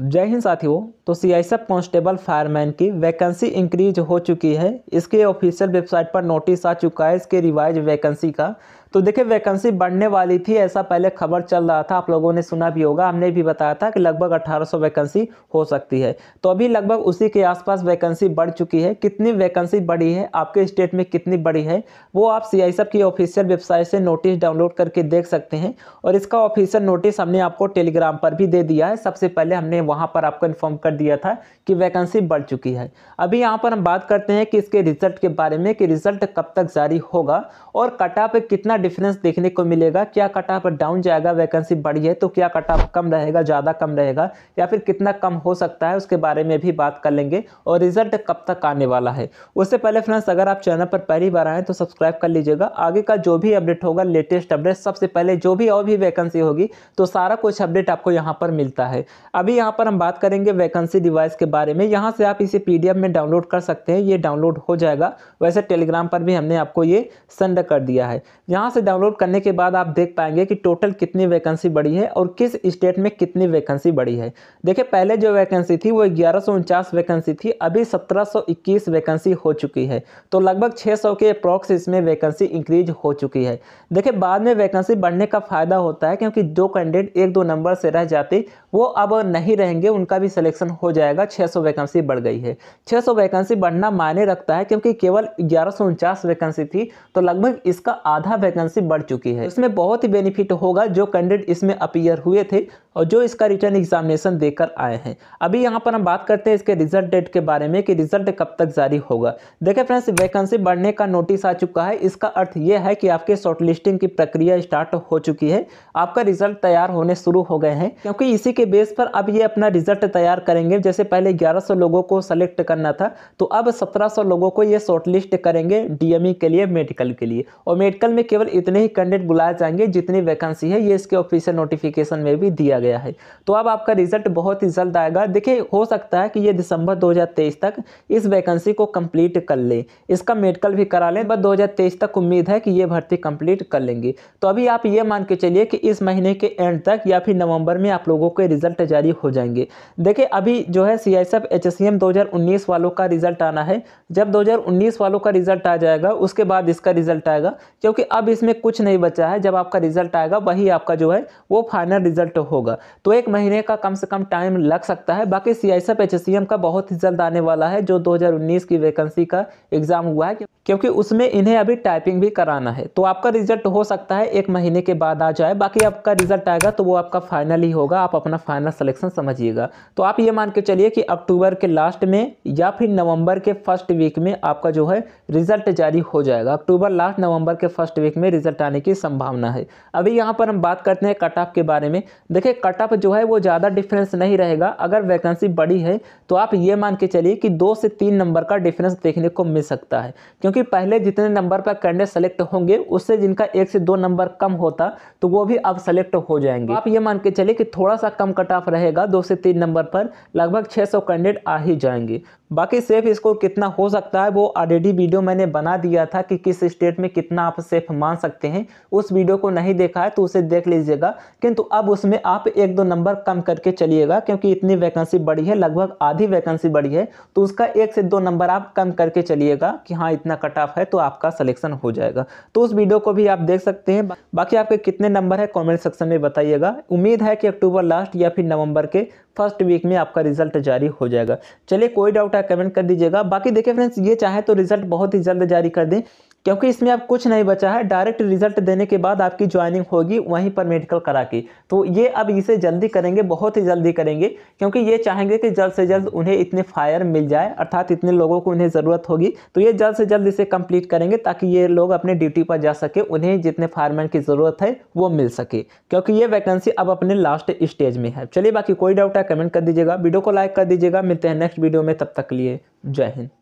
जय हिंद साथियों तो C I sub constable fireman की वैकेंसी इंक्रीज हो चुकी है इसके ऑफिशियल वेबसाइट पर नोटिस आ चुका है इसके रिवाइज वैकेंसी का तो देखिए वैकेंसी बढ़ने वाली थी ऐसा पहले खबर चल रहा था आप लोगों ने सुना भी होगा हमने भी बताया था कि लगभग 1800 वैकेंसी हो सकती है तो अभी लगभग उसी के आसपास वैकेंसी बढ़ चुकी है कितनी वैकेंसी बढ़ी है आपके स्टेट में कितनी बढ़ी है वो आप सी आई की ऑफिशियल वेबसाइट से नोटिस डाउनलोड करके देख सकते हैं और इसका ऑफिशियल नोटिस हमने आपको टेलीग्राम पर भी दे दिया है सबसे पहले हमने वहाँ पर आपको इन्फॉर्म कर दिया था कि वैकेंसी बढ़ चुकी है अभी यहाँ पर हम बात करते हैं कि इसके रिजल्ट के बारे में कि रिजल्ट कब तक जारी होगा और कटाप कितना डिफरेंस देखने को मिलेगा क्या कट ऑफ डाउन जाएगा वैकेंसी बढ़ी है तो क्या कट ऑफ कम रहेगा ज़्यादा कम रहेगा या फिर कितना कम हो सकता है उसके बारे में भी बात कर लेंगे और रिजल्ट कब तक आने वाला है उससे पहले फ्रेंड्स अगर आप चैनल पर पहली बार आएँ तो सब्सक्राइब कर लीजिएगा आगे का जो भी अपडेट होगा लेटेस्ट अपडेट सबसे पहले जो भी और भी वैकेंसी होगी तो सारा कुछ अपडेट आपको यहाँ पर मिलता है अभी यहाँ पर हम बात करेंगे वैकेंसी डिवाइस के बारे में यहाँ से आप इसे पी में डाउनलोड कर सकते हैं ये डाउनलोड हो जाएगा वैसे टेलीग्राम पर भी हमने आपको ये सेंड कर दिया है यहाँ से डाउनलोड करने के बाद आप देख पाएंगे कि टोटल कितनी वैकेंसी बढ़ी है और किस स्टेट में कितनी वैकेंसी बढ़ी है देखिए पहले जो वैकेंसी थी वो ग्यारह वैकेंसी थी अभी 1721 वैकेंसी हो चुकी है तो लगभग 600 के अप्रॉक्स इसमें वैकेंसी इंक्रीज हो चुकी है देखिए बाद में वैकेंसी बढ़ने का फ़ायदा होता है क्योंकि जो कैंडिडेट एक दो नंबर से रह जाते वो अब नहीं रहेंगे उनका भी सिलेक्शन हो जाएगा छः वैकेंसी बढ़ गई है छः वैकेंसी बढ़ना मायने रखता है क्योंकि केवल ग्यारह वैकेंसी थी तो लगभग इसका आधा वैकेंसी वैकेंसी बढ़ चुकी है इसमें बहुत ही बेनिफिट होगा जो कैंडिडेट इसमें अपीयर हुए थे और जो इसका रिटर्न एग्जामिनेशन देकर आए हैं अभी यहाँ पर हम बात करते हैं इसके रिजल्ट डेट के बारे में कि रिजल्ट कब तक जारी होगा देखिए फ्रेंड्स वैकेंसी बढ़ने का नोटिस आ चुका है इसका अर्थ ये है कि आपके शॉर्टलिस्टिंग की प्रक्रिया स्टार्ट हो चुकी है आपका रिजल्ट तैयार होने शुरू हो गए हैं क्योंकि इसी के बेस पर अब ये अपना रिजल्ट तैयार करेंगे जैसे पहले ग्यारह लोगों को सेलेक्ट करना था तो अब सत्रह लोगों को ये शॉर्टलिस्ट करेंगे डीएमई e के लिए मेडिकल के लिए और मेडिकल में केवल इतने ही कैंडिडेट बुलाए जाएंगे जितनी वैकेंसी है ये इसके ऑफिशियल नोटिफिकेशन में भी दिया गया है तो अब आपका रिजल्ट बहुत ही जल्द आएगा देखिए हो सकता है कि ये दिसंबर 2023 तक इस वैकेंसी को कंप्लीट कर ले इसका मेडिकल भी करा लें बस दो तक उम्मीद है कि ये भर्ती कंप्लीट कर लेंगे तो अभी आप ये मान के चलिए कि इस महीने के एंड तक या फिर नवंबर में आप लोगों के रिजल्ट जारी हो जाएंगे देखिए अभी जो है सी आई एस एच वालों का रिजल्ट आना है जब 2019 वालों का रिजल्ट आ जाएगा उसके बाद इसका रिजल्ट आएगा क्योंकि अब इस इसमें कुछ नहीं बचा है जब आपका रिजल्ट आएगा वही आपका जो है वो फाइनल रिजल्ट होगा तो एक महीने का कम से कम टाइम लग सकता है बाकी सी आई सब एच सी का बहुत ही जल्द आने वाला है जो 2019 की वैकेंसी का एग्ज़ाम हुआ है क्योंकि उसमें इन्हें अभी टाइपिंग भी कराना है तो आपका रिजल्ट हो सकता है एक महीने के बाद आ जाए बाकी आपका रिजल्ट आएगा तो वो आपका फाइनल ही होगा आप अपना फाइनल सलेक्शन समझिएगा तो आप ये मान के चलिए कि अक्टूबर के लास्ट में या फिर नवंबर के फर्स्ट वीक में आपका जो है रिजल्ट जारी हो जाएगा अक्टूबर लास्ट नवंबर के फर्स्ट वीक में रिजल्ट आने की संभावना है अभी यहाँ पर हम बात करते हैं कट ऑफ के बारे में देखिए कट ऑफ जो है वो ज़्यादा डिफरेंस नहीं रहेगा अगर वैकेंसी बड़ी है तो आप ये मान के चलिए कि दो से तीन नंबर का डिफरेंस देखने को मिल सकता है क्योंकि पहले जितने नंबर पर कैंडिडेट सेलेक्ट होंगे उससे जिनका एक से दो नंबर कम होता तो वो भी अब सेलेक्ट हो जाएंगे आप ये मान के चलिए कि थोड़ा सा कम कट ऑफ रहेगा दो से तीन नंबर पर लगभग 600 कैंडिडेट आ ही जाएंगे बाकी सेफ स्कोर कितना हो सकता है वो ऑलरेडी वीडियो मैंने बना दिया था कि किस स्टेट में कितना आप सेफ मान मान सकते हैं उस वीडियो को नहीं देखा है तो उसे देख लीजिएगा किंतु अब उसमें आप एक दो नंबर कम करके चलिएगा क्योंकि इतनी वैकेंसी बढ़ी है लगभग आधी वैकेंसी बढ़ी है तो उसका एक से दो नंबर आप कम करके चलिएगा कि हाँ इतना कट ऑफ है तो आपका सलेक्शन हो जाएगा तो उस वीडियो को भी आप देख सकते हैं बाकी आपके कितने नंबर है कॉमेंट सेक्शन में बताइएगा उम्मीद है कि अक्टूबर लास्ट या फिर नवंबर के फर्स्ट वीक में आपका रिजल्ट जारी हो जाएगा चलिए कोई डाउट है कमेंट कर दीजिएगा बाकी देखिए फ्रेंड्स ये चाहे तो रिजल्ट बहुत ही जल्द जारी कर दें क्योंकि इसमें अब कुछ नहीं बचा है डायरेक्ट रिजल्ट देने के बाद आपकी ज्वाइनिंग होगी वहीं पर मेडिकल करा के तो ये अब इसे जल्दी करेंगे बहुत ही जल्दी करेंगे क्योंकि ये चाहेंगे कि जल्द से जल्द उन्हें इतने फायर मिल जाए अर्थात इतने लोगों को उन्हें ज़रूरत होगी तो ये जल्द से जल्द इसे कंप्लीट करेंगे ताकि ये लोग अपने ड्यूटी पर जा सके उन्हें जितने फायरमैन की ज़रूरत है वो मिल सके क्योंकि ये वैकेंसी अब अपने लास्ट स्टेज में है चलिए बाकी कोई डाउट है कमेंट कर दीजिएगा वीडियो को लाइक कर दीजिएगा मिलते हैं नेक्स्ट वीडियो में तब तक लिए जय हिंद